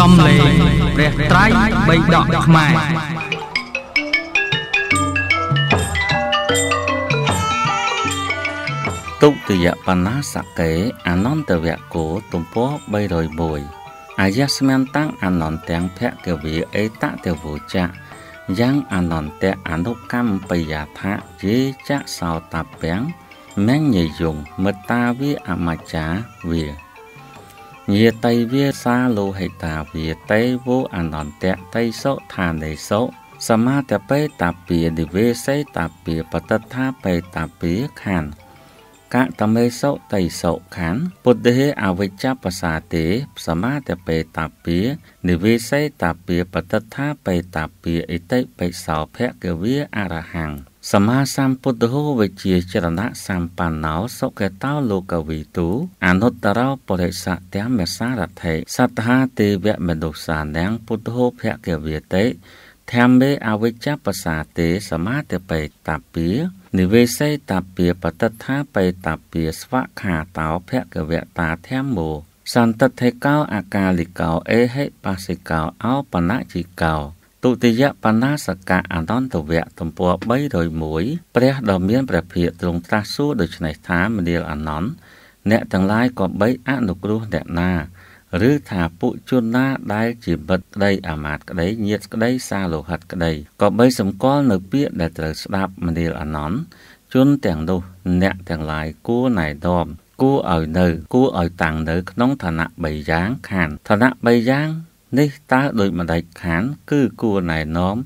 សំលេងព្រះត្រៃបៃដកខ្មែរទុតិយបណ្ណាសកេអនន្តវគោទំព័រ301អាយស្មានតាំងអនន្ទាំងភគវាអេតតេវោចៈយ៉ាង អនន្តៈអនុកម្មបយាថៈយេចៈសោតពាំងមញ្ញយងមត្តាវាអមច្ចាវាញាតិវាសាលោហិតាវាតេវោអនន្តតេសុឋានេសុសមាតពេតាពីនិវេសេតាពីបតតថាពេតាពីខានកតមេសុតៃសុខានពុទ្ធេអវិជ្ជបសាទេសមាទពេតាពីនិវេសេតាពីបតថាបេតាពីអិតិបិសោភគវាអរហੰសមាសម្ពុទ្ធោវិជាចរណៈសម្បណ្ណោសុខតោលោកវិទូអនុត្តរោបរិស័ទមសារថេសត្ថាទេវមនុស្សានាំងពុទ្ធោភគវាតេធម្មេអវិជ្ជបសាទេសមាទពេតាពីនិវេសីតាពាបតិថាបេតាពាស្វខាតោភគវតាធម្មោសន្តតិកោ អាកាលិកោអេហិបាសិកោអោបណជីកោទុតិយបណាសកៈអន្តន្តវៈទំព័រ301ព្រះដ៏មានព្រះភិយទ្រង់ត្រាស់សួរដូច្នេះថាមនាលអនន្តអ្នកទាំងឡាយក៏បីអនុគ្រោះអ្នកណាឬថាពួកជនណាដែលជាមិត្តក្តីអាមាត្យក្តីញាតិក្តីសាលោហិតក្តីក៏បីសម្គាល់នៅពាក្យដែលត្រូវស្ដាប់មនាលអានន្ទជនទាំងនោះ អ្នកទាំងឡាយគួរណែនាំគួរឲ្យនៅ គួរឲ្យតាំងនៅក្នុងឋានៈ3យ៉ាងខានឋានៈ3យ៉ាង នេះតើដោយម្ដេចខាន គឺគួរណែនាំ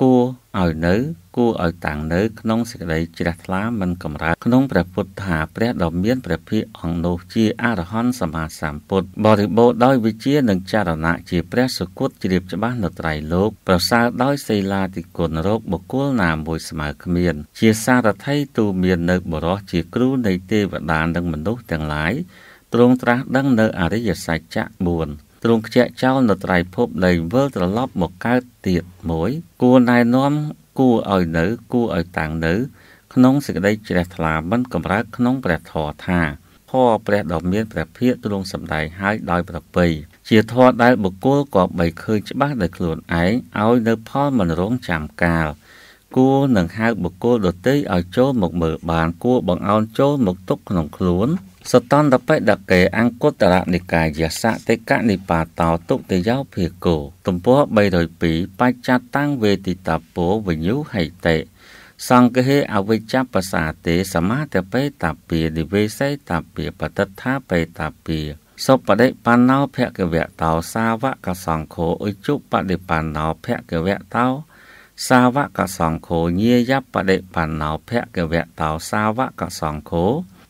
គួរឲ្យនៅគួរឲ្យតាំងនៅក្នុងសេចក្តីជ្រះថ្លាមិនកម្រើកក្នុងព្រះពុទ្ធថាព្រះដ៏មានព្រះភិក្ខអង្គនោះជាអរហន្តសម្មាសម្ពុទ្ធបរិបូរដោយវិជានិងចរណៈជាព្រះសុគតជ្រាបច្បាស់នៅត្រៃលោក ប្រសើរដោយសីលាតិគុណរោគបុគ្គលណាមួយស្មើគ្មានជាសារថីទូមាននៅបរោះជាគ្រូនៃទេវតានិងមនុស្សទាំងឡាយទ្រង់ត្រាស់ដឹងនៅអរិយសច្ចៈ4ទ្រង់ខ្ជាក់ចោលនៅត្រៃភពលែងវិលត្រឡប់មកកើតទៀតមួយគួរណែនាំគួរឲ្យនៅគួរឲ្យតាំងនៅ ក្នុងសេចក្តីជ្រះថ្លាមិនកម្រើកក្នុងព្រះធម៌ថាធម៌ព្រះដ៏មានព្រះភិយទ្រង់សម្ដែងឲ្យដោយប្រពៃជាធម៌ដែលបុគ្គលក៏បីឃើញច្បាស់ដោយខ្លួនឯងឲ្យនៅផលមិនរងចាំកាលគួរនឹងហៅបុគ្គលដទៃឲ្យចូលមកមើលបានគួរបង្អោនចូលមកទុកក្នុងខ្លួនសតន្តបិដកេអង្គតរនិកាយសតិកនិបាតោទុតិយោភិគោទំព័រ302បច្ចតាំងវេតិតាពោវិញ្ញុហិតេសង្ឃហេអវិជ្ជបសាទេសមាទបេតាពីនិវេសេតាពីបតតថាបេតាពីសុបដិបណ្ណោភគវៈតោ សាវកសង្ឃោឧជុបដិបណ្ណោភគវៈតោសាវកសង្ឃោញាយបដិបណ្ណោភគវៈតោសាវកសង្ឃោ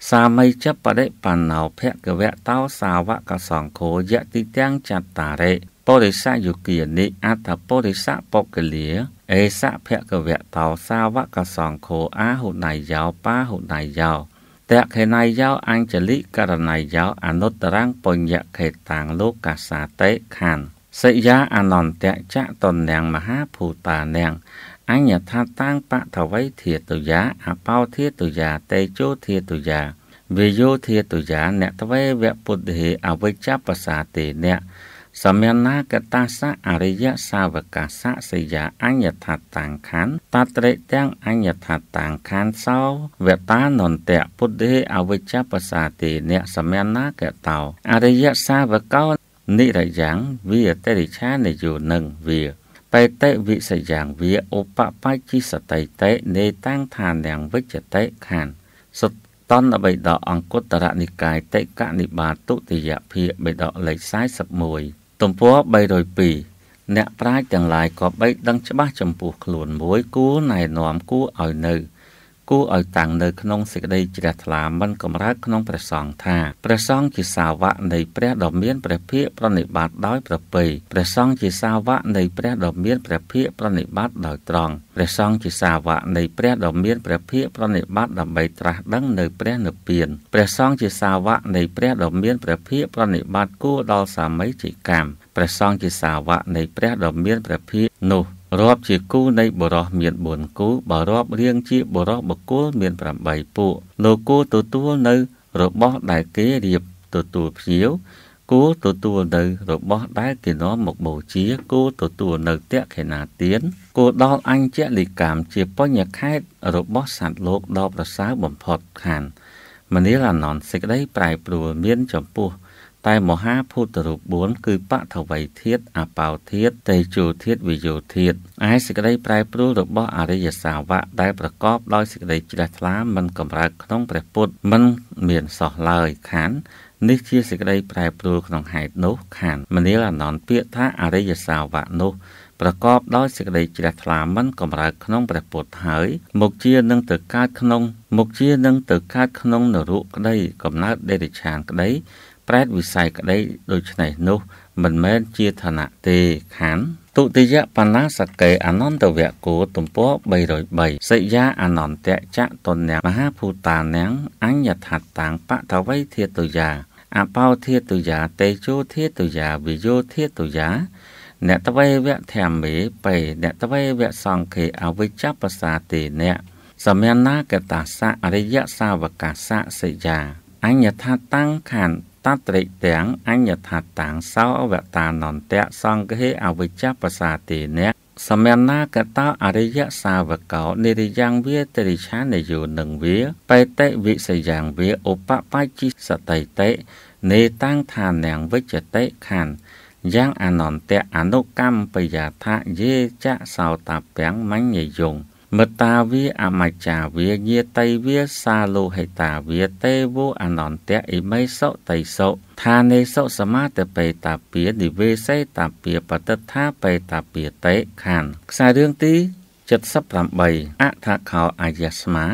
សាមីចបដិបណ្ណោភគវៈតោសាវកសង្ឃោយតិទាំងចតារិបរិសយុគិនិអត្ថបរិសបកលាអេសភគវៈតោសាវកសង្ឃោអាហុណៃយោបាហុណៃយោតខេណៃយោអញ្ចលិករណៃយោអនុត្តរង្គបញ្ញខេតាងលោកកាសាតេខណ្ឌសយាអនន្តៈចតនាងមហាភូតានាងអញ្ញថាតាំងបថវៃធាតុយា អបោធាតុយាតេជោធាតុយាវិយោធាតុយាអ្នកតវេវពុទ្ធិអវិជ្ជបសាទេអ្នកសមញ្ញកតាសៈអរិយសាវកាសៈសយាអញ្ញថាតាំងខណ្ឌតត្រេទាំងអញ្ញថាតាំងខណ្ឌសោវតានន្ទៈពុទ្ធិអវិជ្ជបសាទេអ្នកសមញ្ញកតោអរិយសាវកោនិរយ៉ាងវាតរិឆានយោនឹងវាបេតិវិសយ៉ាងវាឧបបច្ចិសតិតេនេតាំងឋានងវិជ្ជតេខានសុតតនបិដកអង្គតរនិកាយតេកនិបាទុតិយភាបិដកលេខ41ទំព័រ302អ្នកប្រាជ្ញទាំងឡាយក៏បីដឹងច្បាស់ចំពោះខ្លួនមួយគួរណែនាំគួរឲ្យនៅគួរឲ្យតាំងនៅក្នុងសេចក្តីជ្រះថ្លាមិនកម្រើកក្នុងព្រះសង្ឃថាព្រះសង្ឃជាសាវកនៃព្រះដ៏មានព្រះភិក្ខប្រណិប័តដោយប្រពៃព្រះសង្ឃជាសាវកនៃព្រះដ៏មានព្រះភិក្ខប្រណិប័តដោយត្រង់ព្រះសង្ឃជាសាវកនៃព្រះដ៏មានព្រះភិក្ខប្រណិប័តដើម្បីត្រាស់ដឹងនៅព្រះនិព្វានព្រះសង្ឃជាសាវកនៃព្រះដ៏មានព្រះភិក្ខប្រណិប័តគួរដល់សាមីជាកម្មព្រះសង្ឃជាសាវកនៃព្រះដ៏មានព្រះភិក្ខនោះរាប់ជាគូនៃបរោះមាន4គូបើរាប់រៀងជាបរោះបកគលមាន8ពួកលោកគូទទួលនៅរបស់ដែលគេរៀបទទួលភ្ញៀវគូទទួលនៅរបស់ដែលគេនាំមកបូជា គូទទួលនៅតេខេណាទាន គូដល់អញ្ចលិកម្មជាបញ្ញខេតរបស់សត្វលោកដ៏ប្រសើរបំផុតខាន មនាលអនន្តសេចក្តីប្រែប្រួលមានចំពោះតែមហាភូតរូប4គឺបថវៃធាតអបោធាតតេជោធាតវិយោធាតឯសេចក្តីប្រែប្រួលរបស់អរិយសាវកដែលប្រកបដោយសេចក្តីជ្រះថ្លាមិនកម្រើកក្នុងព្រះពុទ្ធមិនមានសោះឡើយខាននេះជាសេចក្តីប្រែប្រួលក្នុងហេតុនោះខាន មនាលអនន្តពាក្យថាអរិយសាវកនោះ ប្រកបដោយសេចក្តីជ្រះថ្លាមិនកម្រើកក្នុងព្រះពុទ្ធហើយមុខជានឹងទៅកើតក្នុង មុខជានឹងទៅកើតក្នុង នរកក្តីកំណើតដេរិឆានក្តីប្រែតវិស័យក្តីដូច្នេះនោះមិនមែនជាឋានៈទេខណ្ឌទុតិយបណ្ណាសកេអនន្តវគោទំព័រ303សិយាអនន្តចៈតនៈមហាភូតានៈអញ្ញថាតាំងបតវៃធាតុយាអបោធាតុយាតេជោធាតុយាវិយោធាតុយាអ្នកតវេវៈធម្មេបេអ្នកតវេវៈសង្ឃេអវិជ្ជបសាទេអ្នកសមណាកតាសៈអរិយសាវកាសៈសិយាអញ្ញថាតាំងខណ្ឌតត្រិកទាំងអញ្ញថាតាំងសោអវតានន្ទៈសង្ឃេអវិជ្ជប្រសាទេនៈសមណាកតោអរិយសាវកោនិរិយ៉ាងវាទរិឆានយោនឹងវាបេតិវិសយ៉ាងវាឧបបច្ចិសតិតិនេតាំងឋានាំងវិជ្ជតិខណ្ឌយ៉ាងអនន្តៈអនុកម្មបយថាយេចៈសោតាពាំងមញ្ញយងមតាវាអមច្ចាវាញាតិវាសាលោហេតាវាទេវោអនន្តៈអិមេសុតៃសុថានេសុសមាតបេតាពានិវេសេតាពាបតិថាបេតាពាតេខានខ្សែរឿងទី78អថខោអាយស្មា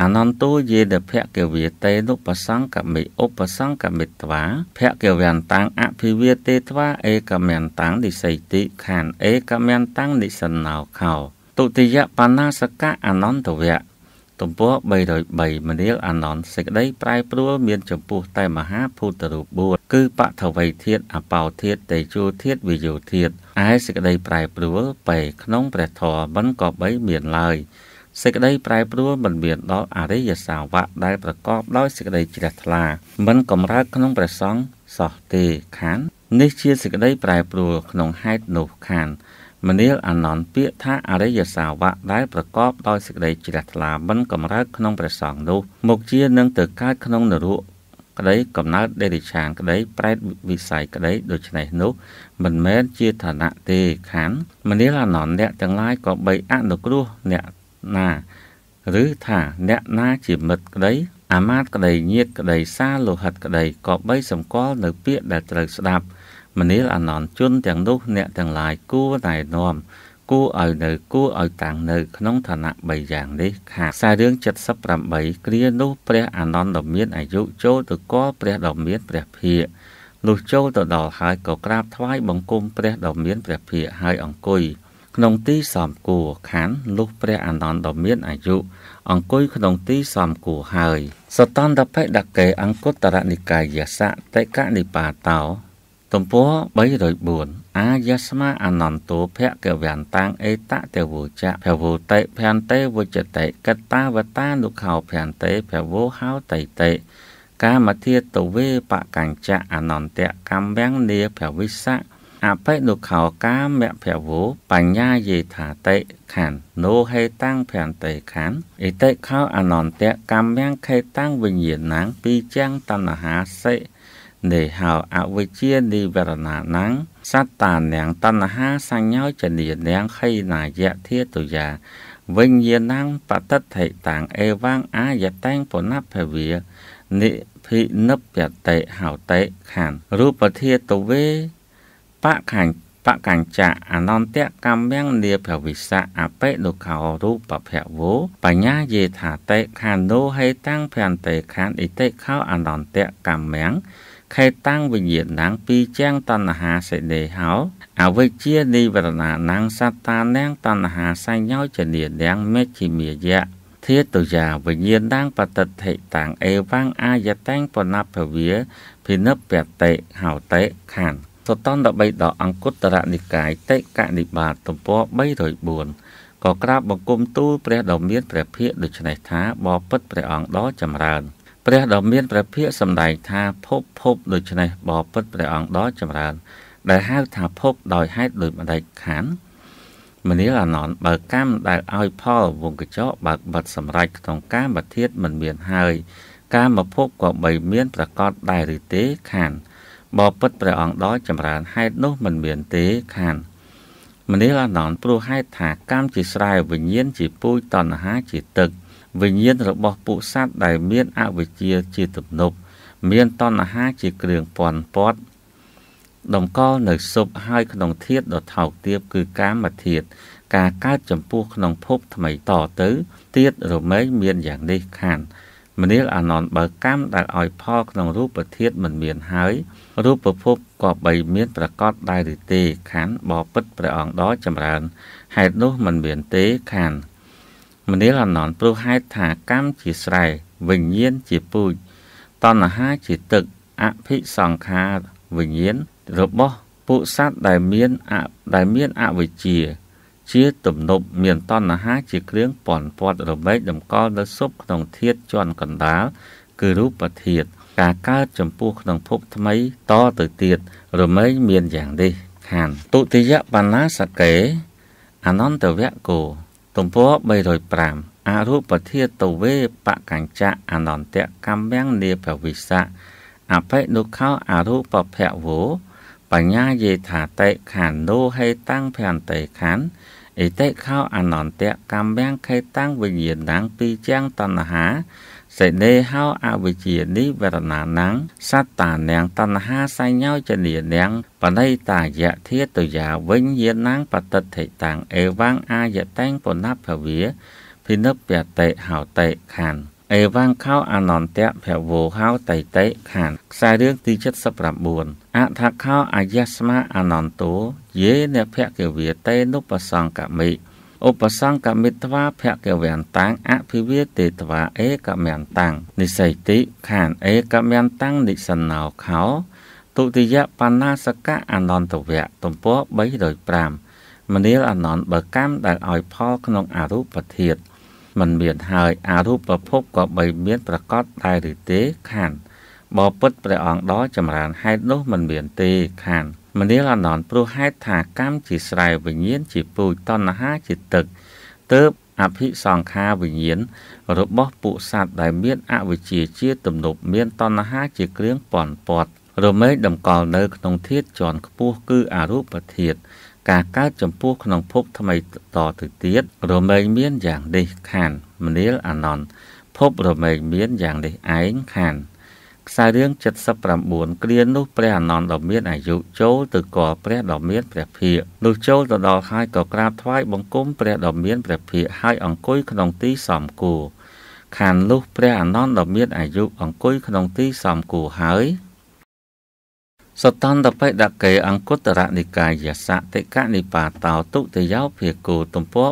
អនន្តោយេដភគវិតេនុបសង្កមិឧបសង្កមិត្វាភគវន្តាំងអភិវេតេត្វាឯកមន្តាំងនិស័យតិខានឯកមន្តាំងនិសនោខោទុតិយបណ្ណាសកៈអនន្តវៈទំព័រ303មនាលអនន្តសេចក្តីប្រែប្រួលមាន ចំពោះ តែមហាភូតរូប4គឺបថវៃធាតអបោធាតតេជោធាតវិយោធាតឯសេចក្តីប្រែប្រួលបែក្នុងព្រះធម៌មិនក៏បីមានឡើយសេចក្តីប្រែប្រួលមិនមាន ដល់អរិយសាវកដែលប្រកបដោយសេចក្តីជ្រះថ្លាមិនកំរើកក្នុងព្រះសង្ឃសោះទេខាន នេះជាសេចក្តីប្រែប្រួលក្នុងហេតុនោះខានមនាលអានន្តពាក្យថាអរិយសាវកដែលប្រកបដោយសេចក្តីជ្រះថ្លាមិនកម្រើកក្នុងព្រះសង្ឃនោះមកជានឹងទៅកើតក្នុងនរកក្តីកំណើតដេរិឆានក្តី ប្រែតវិស័យក្តីដូច្នេះនោះមិនមែនជាឋានៈទេខណ្ឌមនាលអានន្តអ្នកទាំងឡាយក៏បីអនុគ្រោះអ្នកណាឬថាអ្នកណាជាមិត្តក្តីអាមាតក្តីញាតក្តីសាលោហិតក្តីក៏បីសម្គាល់នៅពាក្យដែលត្រូវស្ដាប់មនាលអនន្តជនទាំងនោះអ្នកទាំងឡាយគួរតែនាំគួរឲ្យនៅ គួរឲ្យតាំងនៅក្នុងឋានៈ3យ៉ាងនេះខាខ្សែរឿង78គ្រានោះព្រះអានន្ទដ៏មានអាយុចូលទៅកល់ព្រះដ៏មានព្រះភិក្ខលុះចូលទៅដល់ហើយក៏ក្រាប ថ្វាយបង្គំព្រះដ៏មានព្រះភិក្ខហើយអង្គុយក្នុងទីសំគួរខាន់លុះព្រះ អានន្ទដ៏មានអាយុអង្គុយក្នុងទីសំគួរហើយសតន្តភេដកេអង្គុត្តរនិកាយសៈតេកនិបាតោទំព័រ304អាយស្មាអនន្តោភគវន្តាំងអេតតេវោចៈភវោតេភន្តេវុចតេកតាវតានុខោភន្តេភវោហោតេតេកាមធាតវេបកញ្ចៈអនន្តៈកម្មវង្នាភវិសៈអបិនុខោកាមភវោបញ្ញាយេថាតេខណ្ឌណូហេតាំងភន្តេខណ្ឌអេតេខោអនន្តៈកម្មវង្ខេតាំងវិញ្ញាណังពីចាំងតណ្ហាសេនេះហៅអវិជ្ជានិវរណាណੰសត្តានាងតណ្ហាសញ្ញោចនីនាងហិណាយៈធាតុយាវិញ្ញាណังបតតិតាំងអេវាងអាយតេងបុណភវានិភិនិព្យតេហោតេខានរូបធាតុវេបកញ្ញបកញ្ចៈអនន្តកម្មងលាភវិសៈអបិលុខោរូបភវោបញ្ញាយេថាតេខានោហេតាំងភន្តេខានអិតេខោអនន្តកម្មងខេតាំងវិញ្ញាណังពីជាងតណ្ហាសេដេហោអវិជ្ជានិវរណានังសត្តានាំងតណ្ហាសញ្ញោចនានាំងមេឃិមាយៈធាតុយ៉ាវិញ្ញាណังបតតិថិតាំងអេវាំងអាយតាំងបណភវាភិនិព្យតិហោតិខានសតន្ត13ដកអង្គតរនិកាយតិកនិបាតទំព័រ304ក៏ក្រាបបង្គំទូលព្រះដ៏មានព្រះភិក្ខដូច្នេះថាបបិទ្ធព្រះអង្គដ៏ចម្រើនព្រះដ៏មានព្រះភិក្ខសម្ដែងថាភពភពដូច្នេះបបិទ្ធព្រះអង្គដ៏ចម្រើន ដែលហៅថាភពដោយហេតុដូចម្ដេចខានមនាលអាណន្តបើកម្មដែលឲ្យផលវងកញ្ចក់បើបាត់សម្រេចក្នុងកាមធាតុមិនមានហើយកាមភពក៏បីមានប្រកាសដែរឬទេខានបបិទ្ធព្រះអង្គដ៏ចម្រើនហេតុនោះមិនមានទេខាន មនាលអាណន្តព្រោះហេតុថាកម្មជាស្រែវិញ្ញាណជាពូជតណ្ហាជាទឹកវិញ្ញាណរបស់ពួកសត្វដែលមានអវិជ្ជាជាទំនប់មានតណ្ហាជាគ្រឿងពាន់ព័ទ្ធតម្កល់នៅសុបហើយក្នុងធាតដ៏ថោកទាបគឺកាមធាតការកើតចំពោះក្នុងភពថ្មីតទៅទៀតរមែងមានយ៉ាងនេះខានមនាលអានន្តបើកម្មដែលឲ្យផលក្នុងរូបធាតមិនមានហើយរូបភពក៏បីមានប្រកបដែរឬទេខានបបពិតព្រះអង្គដ៏ចម្រើនហេតុនោះមិនមានទេខានមនាលអណន្តព្រោះហេតុថាកម្មជាស្រែវិញ្ញាណជាពូជតណ្ហាជាទឹកអភិសង្ខារវិញ្ញាណរបស់ ពួកសត្វដែលមានអដែលមានអវិជ្ជា ជាទំនប់មានតណ្ហាជាគ្រឿងប៉ុនពាត់រមែកតម្កល់នៅសុបក្នុងធាតជន់កណ្ដាលគឺរូបធាតការកើតចំពោះក្នុងភពថ្មីតទៅទៀតរមែងមានយ៉ាងនេះខានទុតិយបណ្ណាសកេអនន្តវៈគោទំព័រ305អរូបធាតវេបកញ្ចៈអនន្តកម្មំនេពវិសៈអបិនុខោអរូបភវោបញ្ញាយេថាតិខានោហេតាំងភន្តេខានអេតិខោអនន្តកម្មំខេតាំងវិញ្ញាណังពីចាំងតណ្ហាសេនេហោអវិជ្ជានិវរណានាំងសត្តានាំងតណ្ហាសញ្ញោចនីនាំងបណៃតាយៈធាតយាវិញយានាំងបតិទ្ធិតាំងអេវាំងអាយតែងបុណភវាភិនិព្យតិហោតិខានអេវាំងខោអនន្តៈភវោហោតៃតិខានខ្សែរឿងទី79អថាខោអយស្មាអនន្តោយេនភគិវាទេនុបសង្កមិឧបសង្កមិត្វាភគវន្តាំងអភិវេទេត្វាអេកមន្តាំងនិស័យតិខានអេកមន្តាំងនិសណោខោទុតិយបណ្ណាសកៈអនន្តវៈទំព័រ305មនាលអនន្តបើកម្មដែលឲ្យផលក្នុងអរូបធាតុมันមានហើយអរូបភពក៏បីមានប្រកបដែរឬទេខានបើពិតព្រះអង្គដល់ចម្រើនហេតុនោះមិនមានទេខានមនាលអនន្តព្រោះហេតុថាកម្មជាស្រែវិញ្ញាណជាពូជតណ្ហាជាទឹកទើបអភិសង្ខាវិញ្ញាណរបស់ពួកសត្វដែលមានអវិជ្ជាជាទំនប់មានតណ្ហាជាគ្រឿងប៉ុនប៉តរមែងតម្កល់នៅក្នុងធាតុជន់ខ្ពស់គឺអរូបធាតុការកើតចំពោះ ក្នុងភពថ្មីតទៅទៀតរមែងមានយ៉ាងនេះខាន មនាលអនន្តភពរមែងមានយ៉ាងនេះឯងខានខ្សែរឿង79គ្រានោះព្រះអានន្ទដ៏មានអាយុចូលទៅកល់ព្រះដ៏មានព្រះភិក្ខនោះចូលទៅដល់ហើយក៏ក្រាបថ្វាយបង្គំព្រះដ៏មានព្រះភិក្ខហើយអង្គុយក្នុងទីសមគួរខាននោះព្រះអានន្ទដ៏មានអាយុអង្គុយក្នុងទីសមគួរហើយសតន្តបិដកេអង្គុត្តរនិកាយសតិកនិបាតោទុតិយោភិគូទំព័រ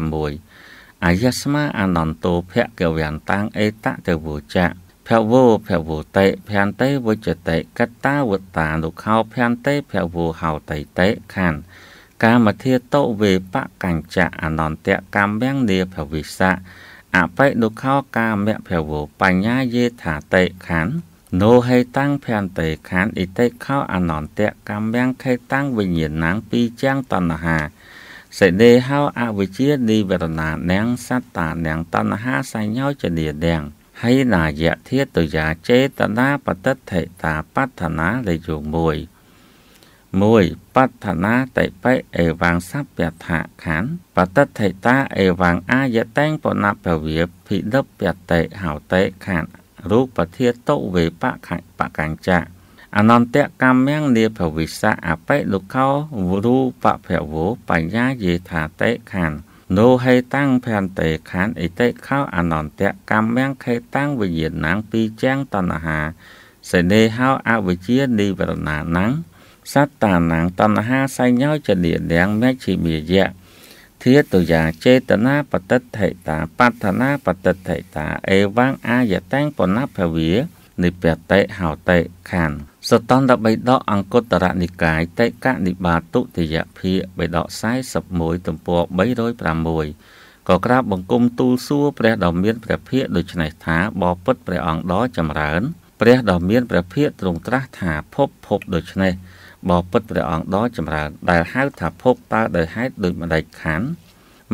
306អាយស្មាអនន្តោភគវន្តាំងអេតតវោចាភវោភវតេភន្តិវិចតេកតាវតានុខោភន្តិភវោហោតៃតេខណ្ឌកាមធាតុវេបកញ្ចៈអនន្តកម្មំនាភវិសៈអបិនុខោកាមភវោបញ្ញាយេថាតេខណ្ឌណូហេតាំងភន្តេខានអិតិខោអនន្តកម្មំខេតាំងវិញ្ញាណังពីជាងតណ្ហាសេដេហោអវិជ្ជានិវរណានាំងសត្តានាំងតណ្ហាសញ្ញោចនានាំងហីណាយៈធាតុយាចេតនាបតិថិតាបដ្ឋនាលេខមួយ1បដ្ឋនាតិបិអេវាំងសព្វថាខណ្ឌបតិថិតាអេវាំងអាយតេងបណពវិភិដិបយតិហោតេខណ្ឌរូបធាតុវេបខបកញ្ចៈអនន្តកម្មងនិភវិសៈអបិលុខោរូបភវោបញ្ញាយេថាតេខណ្ឌโนเหตังแผ่นเตขันอิเตข้าอนอนเตะกรรมแมงเคตังวิญญาณังปีแจ้งตัณหาเสเนหาอวิเชียนิวรณานังសត្តានាងតណ្ហាសញ្ញោចលានាងមេជីមាយៈធាតុយ៉ាងចេតនាបតិថិតាបដ្ឋនាបតិថិតាអេវ៉ាងអាយតាំងបណភវានិពតិហោតិខានសតន្តបិដកអង្គតរនិកាយតេកនិបាតុតិយភាបិដក41ទំព័រ306ក៏ក្រាប បង្គំទូលសួរព្រះដ៏មានព្រះភិក្ខដូចនេះថាបពិតព្រះអង្គដ៏ចម្រើន ព្រះដ៏មានព្រះភិក្ខទ្រង់ត្រាស់ថាភពភពដូចនេះបពិតព្រះអង្គដ៏ចម្រើន ដែលហៅថាភពតើដោយហេតុដូចម្ដេចខាន់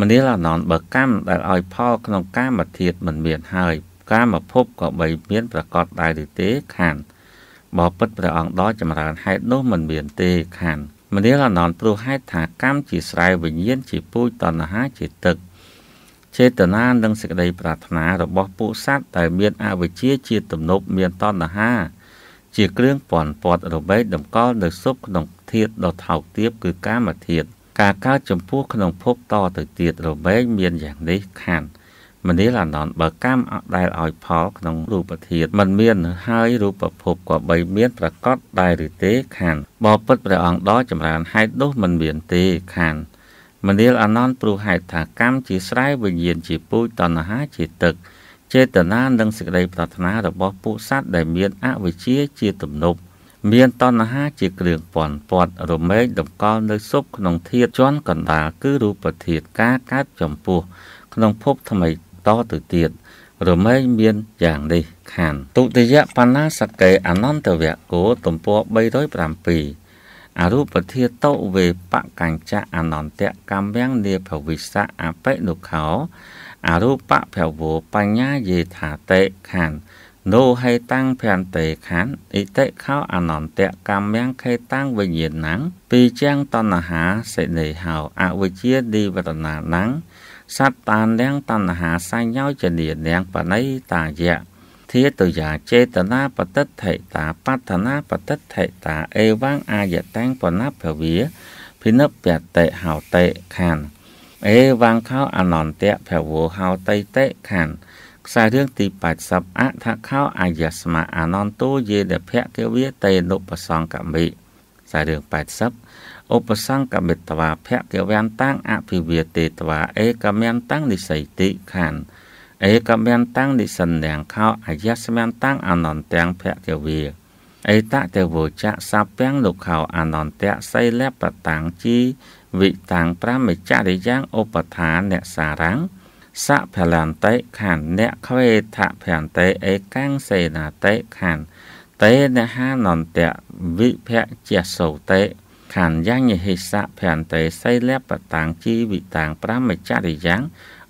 មនាលអនន្តបើកម្មដែលឲ្យផលក្នុងកាមធាតុមិនមាន ហើយ កាមភពក៏បីមានប្រកបដែរឬទេខាន់បើពិតព្រះអង្គដ៏ចម្រើនហេតុនោះមិនមានទេខានមនាលអនន្តព្រោះហេតុថាកម្មជាស្រែវិញ្ញាណជាពូជតណ្ហាជាទឹកចេតនានិងសេចក្តីប្រាថ្នារបស់ពួកសត្វដែលមានអវិជ្ជាជាទំនប់មានតណ្ហាជា គ្រឿងពន់ពត់របេកតម្កល់នៅសុខក្នុងធាតដ៏ថោកទាបគឺកាមធាត ការកើតចំពោះក្នុងភពតទៅទៀតរបេកមានយ៉ាងនេះខាន។មនាលអនន្តបើកម្មដែលឲ្យផលក្នុងរូបធាតុมันមានហើយរូបភពក៏បីមានប្រកបដែរឬទេខានបបិទ្ធព្រះអង្គដ៏ចម្រើនហេតុនោះมันមានទេខានមនាលអនន្តព្រោះហេតុថាកម្មជាស្រែវិញ្ញាណជាពូជតណ្ហាជាទឹកចេតនានិងសេចក្តីប្រាថ្នារបស់ពួកសត្វដែលមានអវិជ្ជាជាទំនប់ មានតណ្ហាជាគ្រឿងពន់ពាត់រមែងតម្កល់នៅសពក្នុងធាតជន់កណ្ដាលគឺរូបធាតការកើតចម្ពោះក្នុងភពថ្មីតទៅទៀតរមែងមានយ៉ាងនេះខានទុតិយបណ្ណាសកេអនន្តវគោទំព័រ307អរូបធាតោវេបកញ្ចៈអនន្តកម្មំនេភវិសៈអបិនុខោអរូបភវោបញ្ញាយេថាតេខានណូហេតាំងភន្តេខានអិតិខោអនន្តកម្មំខេតាំងវិញ្ញាណังពីជាងតណ្ហាសេនេហោអវិជ្ជានិវរណាណังសត្វតានលាំងតណ្ហាសញ្ញោចនីលាំងបណៃតាយៈធាតុយាចេតនាបតិដ្ឋិតាបដ្ឋនាបតិដ្ឋិតាអេវ៉ាំងអាយតាំងបណភវាភិនិព្យតិហោតិខានអេវ៉ាំងខោអនន្តៈភវោហោតិតិខានខ្សែរឿងទី80អថខោអាយស្មអនន្តោយេដភៈគិវាតេនុបសង្កមិខ្សែរឿង80ឧបសង្កមិតវាភគវន្តាំងអភិវាទេតវាឯកមន្តាំងនិស័យតិខានឯកមន្តាំងនិសន្ធាំងខោអយស្មន្តាំងអនន្តាំងភគវាអេតតេវចៈសពាំងលោកខោអនន្តៈសីលបតាំងជីវិតាំងប្រមចរិយ៉ាងឧបថាអ្នកសារังសភលន្តិខណ្ឌអ្នកខ្វេថភន្តិអេកាំងសេនាតិខណ្ឌតេនហានន្តៈវិភៈជាសោតេខណ្ឌយ៉ាងញហិសៈភន្តេសីលបតាំងជីវិតាំងប្រមចរិយ៉ាង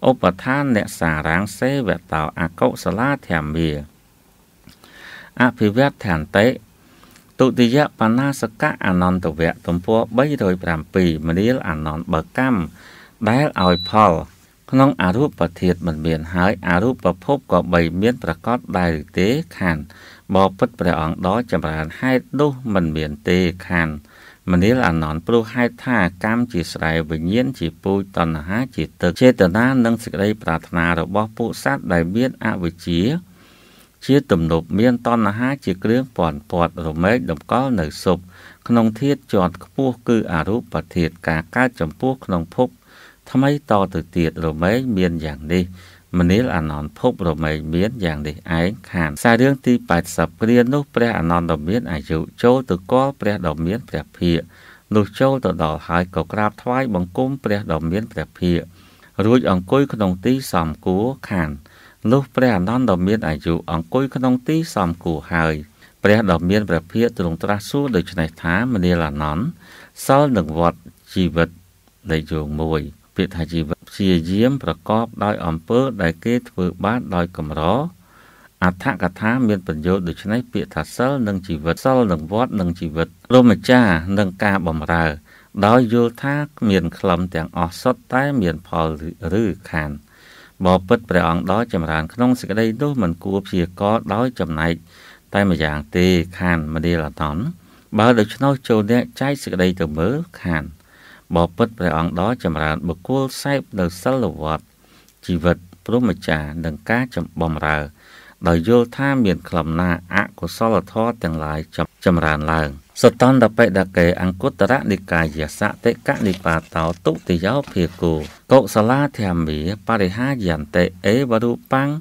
ឧបឋានអ្នកសារងសេវតោអកុសលាធម្មាអភិវឌ្ឍឋានតេទុតិយបណាសកៈអនន្តវៈទំព័រ307មនាលអនន្តបកម្មដែលឲ្យផល ក្នុងអរូបធាតុមិនមានហើយអរូបភពក៏បីមានប្រកបដែរឬទេខណ្ឌបបិទ្ធព្រះអង្គដ៏ចម្រើនហេតុនោះមិនមានទេខណ្ឌមនាលអាណន្តព្រោះហេតុថាកម្មជាស្រែវិញ្ញាណជាពូជតណ្ហាជាទឹកចេតនានិងសេចក្តីប្រាថ្នារបស់ពួកសត្វដែលមានអវិជ្ជាជាទំនប់មានតណ្ហាជាគ្រឿងពាន់ពាត់រមែកតម្កល់នៅសុបក្នុងធាតជាន់ខ្ពស់គឺអរូបធាតការកើតចំពោះក្នុងភពថ្មីតទៅទៀតរមែងមានយ៉ាងនេះមនាលអានន្តភព រមែងមានយ៉ាងនេះឯងខានខ្សែរឿងទី80ព្រានោះព្រះអានន្តដ៏មានអាយុចូលទៅកល់ព្រះដ៏មានព្រះភិក្ខនោះចូលទៅដល់ហើយក៏ក្រាប ថ្វាយបង្គំព្រះដ៏មានព្រះភិក្ខរួចអង្គុយក្នុងទីសំគួរខាននោះព្រះអានន្តដ៏មានអាយុអង្គុយក្នុងទីសំគួរហើយព្រះដ៏មានព្រះភិក្ខទ្រង់ត្រាស់សួរដូច្នេះថាមនាលអានន្តសល់នឹងវត្តជីវិតនៃយោងមួយពាក្យថាជីវិតព្យាយាមប្រកបដោយអំពើ ដែលគេធ្វើបានដោយ កម្រអដ្ឋកថាមានប្រយោជន៍ដូច្នេះពាក្យថាសិលនិងជីវិតសិលនិងវត្តនិងជីវិតរមចារនិងការបំរើដោយយល់ថាមានខ្លឹមទាំងអស់សុទ្ធតែមានផលឬខានបបិទ្ធព្រះអង្គដ៏ចម្រើនក្នុងសេចក្តីនោះមិនគួរព្យាករដោយចំណែកតែម្យ៉ាង ទេខានមនាលអតន បើដូច្នោះចូលអ្នកចែកសេចក្តីទៅមើលខាន។បពិតព្រះអង្គដ៏ចម្រើនបុគ្គលសែបនៅសិលវត្តជីវិតព្រមចារនិងការចំបំរើដោយយល់ថាមានខ្លឹមណាអកុសលធម៌ទាំងឡាយចម្រើនឡើងសតន្តបិដកេអង្គតរនិកាយសតិកនិបាតោទុតិយោភិគូកុសលាធម្មាបរិហាយន្តិអេវរូបង្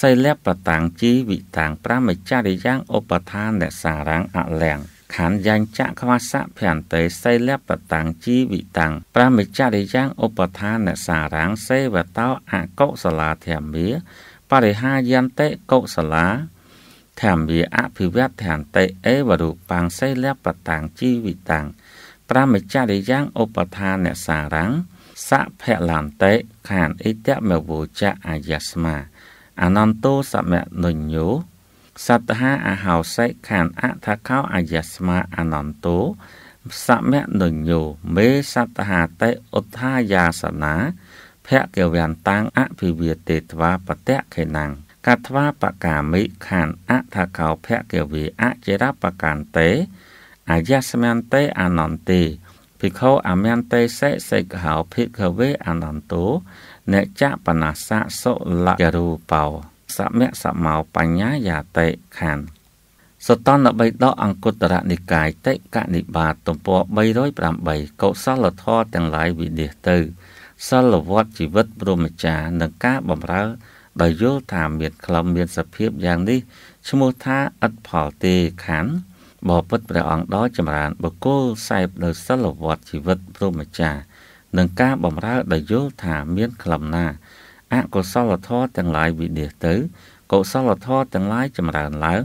សិលបតាំងជីវិតាំងប្រមចារិយ៉ាងឧបដ្ឋានអ្នកសារាំងអលាំងខណ្ឌយ៉ាងចៈខ្វាសៈភន្តេសីលបតាំងជីវិតាំងប្រមិចរិយ៉ាងឧបឋានសារាំងសេវតោអកុសលាធម្មាបរិហាយន្តេកុសលាធម្មាអភិវឌ្ឍន្តេអេវរូបាំងសេលបតាំងជីវិតាំងប្រមិចរិយ៉ាងឧបឋានសារាំងសភលន្តិខានអិតមវោចៈអាយស្មាអនន្តោសមនុញ្ញោសត្តហាអហោសេខានអថាខោអយស្មាអនន្តោសមៈនញោមេសត្តហាតេឧទ្ធាយាសនាភគវន្តាំងអភិវាទេត្វាបតៈខេណੰកត្វាបកាមិខានអថាខោភគវេអចិរបកានតេអយស្មន្តេអនន្តេភិក្ខុអមន្តេសេសេកហោភិក្ខវេអនន្តោអ្នកចបណាសៈសុលករូបោសមៈសមោបញ្ញាយាតេខណ្ឌសតនបៃដកអង្គតរនិកាយតិកនិបាតទំព័រ308កុសលធម៌ទាំងឡាយវិនិច្ឆ័យទៅសិលវត្តជីវិតព្រមចារនិងការបំរើដោយយល់ថាមានខ្លឹមមានសភាពយ៉ាងនេះឈ្មោះថាអត្តផលទេខណ្ឌបពុតព្រះអង្គដ៏ចម្រើនបុគ្គលសែបនៅសិលវត្តជីវិតព្រមចារនិងការបំរើដោយយល់ថាមានខ្លឹមណាអកុសលធម៌ទាំងឡាយវិនិច្ឆ័យទៅកុសលធម៌ទាំងឡាយចម្រើនឡើង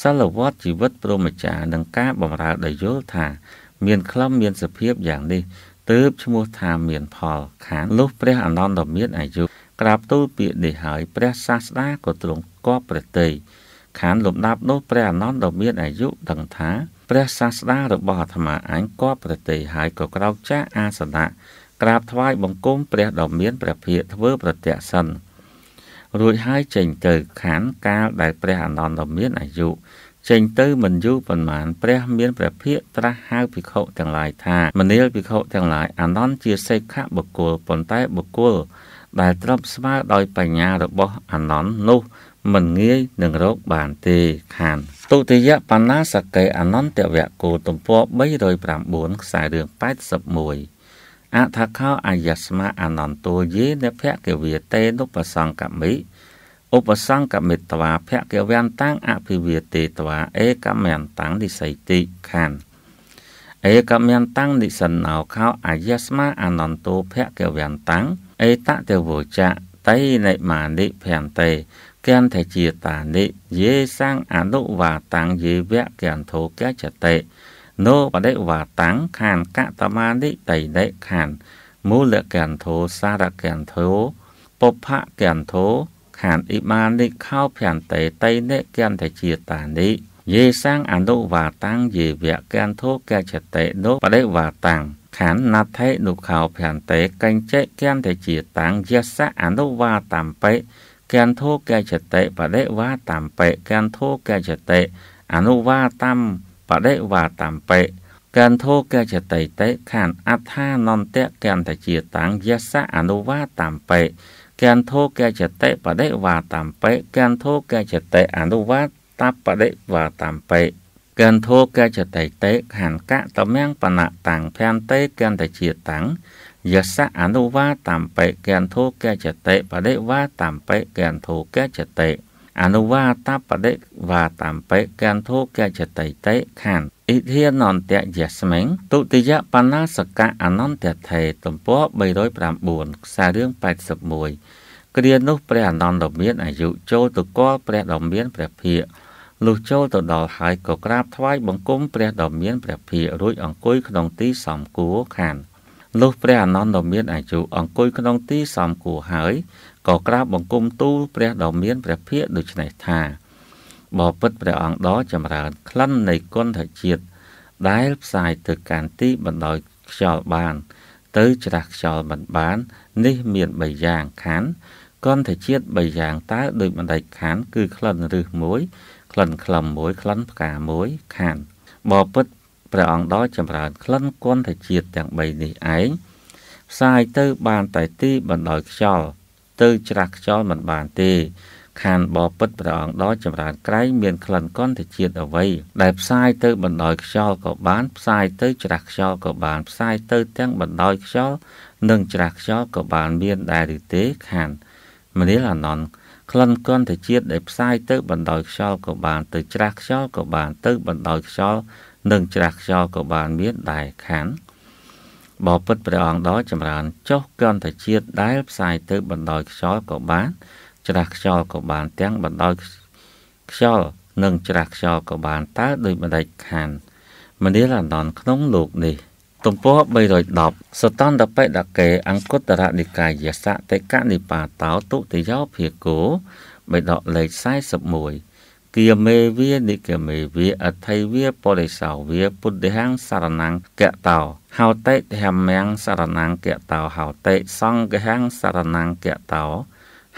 សិលវត្តជីវិតព្រមចារនិងការបំរើដោយយល់ថាមានក្លំមានសភាពយ៉ាងនេះទើបឈ្មោះថាមានផល ខានលុះព្រះអនន្តមានអាយុក្រាបទូលពាក្យនេះហើយព្រះសាស្តាក៏ទ្រង់គប់ប្រតិយខានលំដាប់នោះព្រះអនន្តមានអាយុដឹងថាព្រះសាស្តារបស់អាត្មាអញគប់ប្រតិយហើយក៏ក្រោកចាកអាសនៈក្រាបថ្វាយបង្គំព្រះដ៏មានព្រះភិយធ្វើប្រតិសិនរួចហើយចេញទៅខានកាលដែល ព្រះអានន្ទដ៏មានអាយុចេញទៅមិនយូរប៉ុន្មាន ព្រះមានព្រះភិក្ខត្រាស់ហៅភិក្ខុទាំងឡាយថាមនាលភិក្ខុទាំងឡាយអានន្តជាសេខៈបុគ្គលប៉ុន្តែបុគ្គលដែលត្រប់ស្មើដោយបញ្ញារបស់អានន្តនោះ មិនងាយនឹងរកបានទេខានទុតិយបណ្ណាសកេអនន្តវៈគោទំព័រ309ខ្សែរឿង81អថខោអាយស្មាអនន្តោយេនភគិវាទេនុបសង្កមិឧបសង្កមិត្វាភគិវន្តាំងអភិវាទេត្វាឯកមន្តាំងនិស័យតិខណ្ឌឯកមន្តាំងនិសណ្ណោខោអាយស្មាអនន្តោភគិវន្តាំងឯតទេវោចៈតៃនិមានិភន្តេកន្តជាតានិយេសង្អនុវាតាំងយេវៈកន្តោកចតេ nô và đấy và táng khàn cả tâm an đấy đầy đấy khàn mu lệ kèn thố xa đạ kèn thố bộp hạ kèn thố khàn ít man đấy khao phèn tế tây đấy kèn thể chia tàn đi dê sang án độ và tăng dì vẹ kèn thố kè trẻ tế nô và đấy và tàng khán nát thế nụ khảo phèn tế canh chế kèn thể chia tàng dê sang án độ và tạm bệ kèn thố kè trẻ tế và đấy và tạm bệ kèn thố kè trẻ tế án độ và tạm បដិវាតាមបេកេនធោកេចតៃតេខានអថានន្តៈកេនតជាតាំងយសៈអនុវាតាមបេកេនធោកេចតេបដិវាតាមបេកេនធោកេចតេអនុវាតបដិវាតាមបេកេនធោកេចតៃតេខានកតមៀងបណតាំងភានតេកេនតជាតាំងយសៈអនុវាតាមបេកេនធោកេចតេបដិវាតាមបេកេនធោកេចតេអនុវាតបដិវាតំបេកានធោកចតិតេខានអិធានន្តយស្មិងទុតិយបណ្ណាសកៈអនន្តថេទំព័រ309ខ្សែរឿង81គ្រានោះព្រះអនន្តដ៏មានអាយុចូលទៅកល់ព្រះដ៏មានព្រះភិក្ខលុះចូលទៅដល់ហើយក៏ក្រាបថ្វាយបង្គំព្រះដ៏មានព្រះភិក្ខរួចអង្គុយក្នុងទីសំគួរខានលុះព្រះអនន្តដ៏មានអាយុអង្គុយក្នុងទីសំគួរហើយក៏ក្រាបបង្គំទូលព្រះដ៏មានព្រះភិក្ខដូច្នេះថាបបិទ្ធព្រះអង្គដ៏ចម្រើនក្លិននៃគុណធជាតិដែលផ្សាយទៅកាន់ទីបណ្ដោយខ្យល់បាន ទៅច្រាស់ខ្យល់មិនបាន នេះមាន3យ៉ាងខណ្ឌគុណធជាតិ3យ៉ាងតើដោយបណ្ដេចខណ្ឌគឺក្លិនរឹសមួយក្លិនក្លឹមមួយក្លិនផ្កាមួយខណ្ឌបបិទ្ធព្រះអង្គដ៏ចម្រើនក្លិនគុណធជាតិទាំង3នេះឯងផ្សាយទៅបានតែទីបណ្ដោយខ្យល់ទៅច្រាស់ខ្យល់មិនបានទេខានបបពិតព្រះអង្គដ៏ចម្រើនក្រែងមានក្លិនកន្តជាតិអ្វី ដែលផ្សាយទៅបណ្ដោយខ្យល់ក៏បានផ្សាយទៅច្រាស់ខ្យល់ក៏បានផ្សាយទៅទាំងបណ្ដោយខ្យល់និងច្រាស់ខ្យល់ក៏បានមានដែរឬទេខាន មនាលអានន្តក្លិនកន្តជាតិដែលផ្សាយទៅបណ្ដោយខ្យល់ក៏បានទៅច្រាស់ខ្យល់ក៏បានទៅបណ្ដោយខ្យល់និងច្រាស់ខ្យល់ក៏បានមានដែរខានបបិទ្ធព្រះអង្គដ៏ចម្រើន ចុះកន្តជាតិដែលផ្សាយទៅបណ្ដោយខ្យល់ក៏បាន ច្រាស់ខ្យល់ក៏បានទាំងបណ្ដោយខ្យល់និងច្រាស់ខ្យល់ក៏បានតើដោយបណ្ដេចខាន មនាលអន្តនក្នុងលោកនេះទំព័រ310សតន្តបេដកេអង្គុត្តរនិកាយសតិកនិបាតោទុតិយោភិគោបេដកលេខ41គៀមេវានិគមេវាអថៃវាបរិសោវាពុទ្ធិហੰសារណង្គកតោ ហោតិធម្មំសារណង្គកតោហោតិសង្ឃហੰសារណង្គកតោ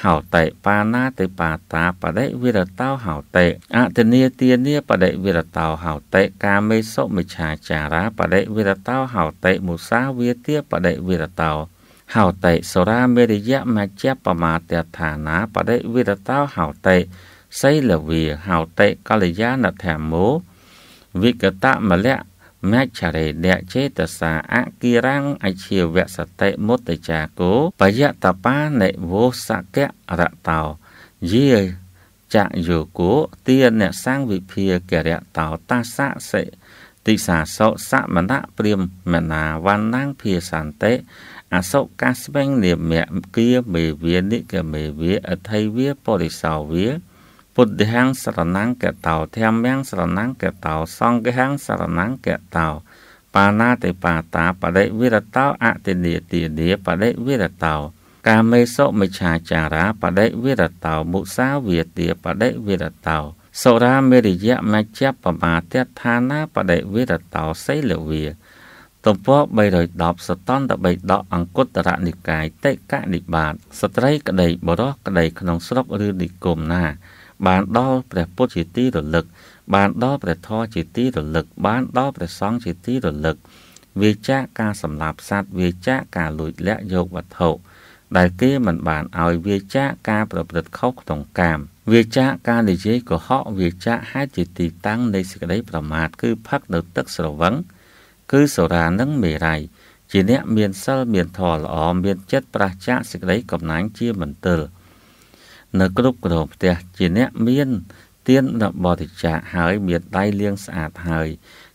ហោតិបាណាតិបាតាបដិវិរតោហោតិអទនីទានាបដិវិរតោហោតិកាមេសុមិឆាចារាបដិវិរតោហោតិមុសាវាទាបដិវិរតោហោតិសរាមេរិយមជ្ជបមាទដ្ឋានាបដិវិរតោហោតិសីលវាហោតិកល្យាណធម្មោវិកតមលៈមច្ឆរេដចេតសាអគិរੰអជាវសតិមុតចាគោបយតបានិវោសកៈរតោយាចយោគោទានៈសង្វិភាគរៈតោតាសៈសិទិសាសោសមណៈព្រាមមណាវណ្ណังភាសន្តិអសុកាស្វេងនិមគ្គាមេវានិកមេវាអថៃវាបរិសោវាពុទ្ធិហំសរណង្កតោធម្មំសរណង្កតោសង្ឃំសរណង្កតោបាណាតិបាតាបដិវិរតោអតិនិទានាបដិវិរតោកាមេសុមិឆាចារាបដិវិរតោមុសាវាទាបដិវិរតោសុរាមេរិយៈមជ្ជបមាទដ្ឋានាបដិវិរតោសីលវាទំព័រ310សតន្តបិដកអង្គតរនិកាយតិកនិបាតស្ត្រីក្តីបរោះក្តីក្នុងស្រុកឬនិគមណាបានដល់ព្រះពុទ្ធជាទីរលឹក បានដល់ព្រះធម៌ជាទីរលឹកបានដល់ព្រះសង្ឃជាទីរលឹក វាចាកការសម្លាប់សត្វវាចាកការលួចលាក់យកវត្ថុដែលគេមិនបានឲ្យវាចាកការប្រព្រឹត្តខុសក្នុងកាមវាចាកការនិយាយកុហកវាចាកហេតុជាទីតាំងនៃសេចក្តីប្រមាថគឺផឹកនៅទឹកស្រវឹងគឺសូរានិងមេរ័យជាអ្នកមានសិលមានធម៌ល្អមានចិត្តប្រះចាកសេចក្តីកំណាញ់ជាមន្ទិលនៅគ្រប់គ្រងផ្ទះជាអ្នកមាន ទានរបរិច្ចាគហើយមានដៃលាងស្អាតហើយ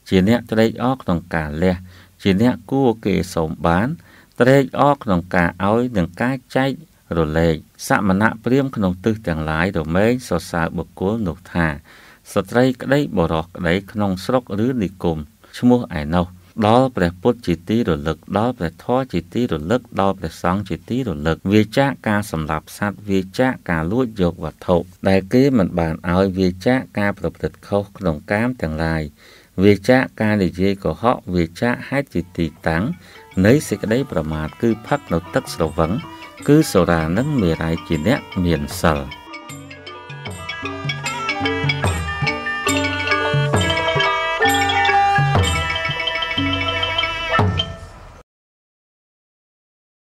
ជាអ្នកត្រេកអរក្នុងការលះជាអ្នកគួរគេសូមបាន ត្រេកអរក្នុងការឲ្យ និងការចែករលែកសមណៈព្រាមក្នុងទិសទាំងឡាយរមែងសរសើរបុគ្គលនោះថាស្ត្រីក្តីបរោះក្តីក្នុងស្រុក ឬនិគមឈ្មោះឯណោះដល់ព្រះពុទ្ធជាទីរលឹកដល់ព្រះធម៌ជាទីរលឹកដល់ព្រះសង្ឃជាទីរលឹកវាចាកការសម្លាប់សត្វវាចាកការលួចយកវត្ថុដែលគេមិនបានឲ្យវាចាកការប្រព្រឹត្តខុសក្នុងកាមទាំងឡាយវាចាកការនិយាយកុហកវាចាកហេតុជាទីតាំងនៃសេចក្តីប្រមាទគឺផឹកនៅទឹកស្រវឹងគឺសូរានិងមេរ័យជាអ្នកមានសិល thank you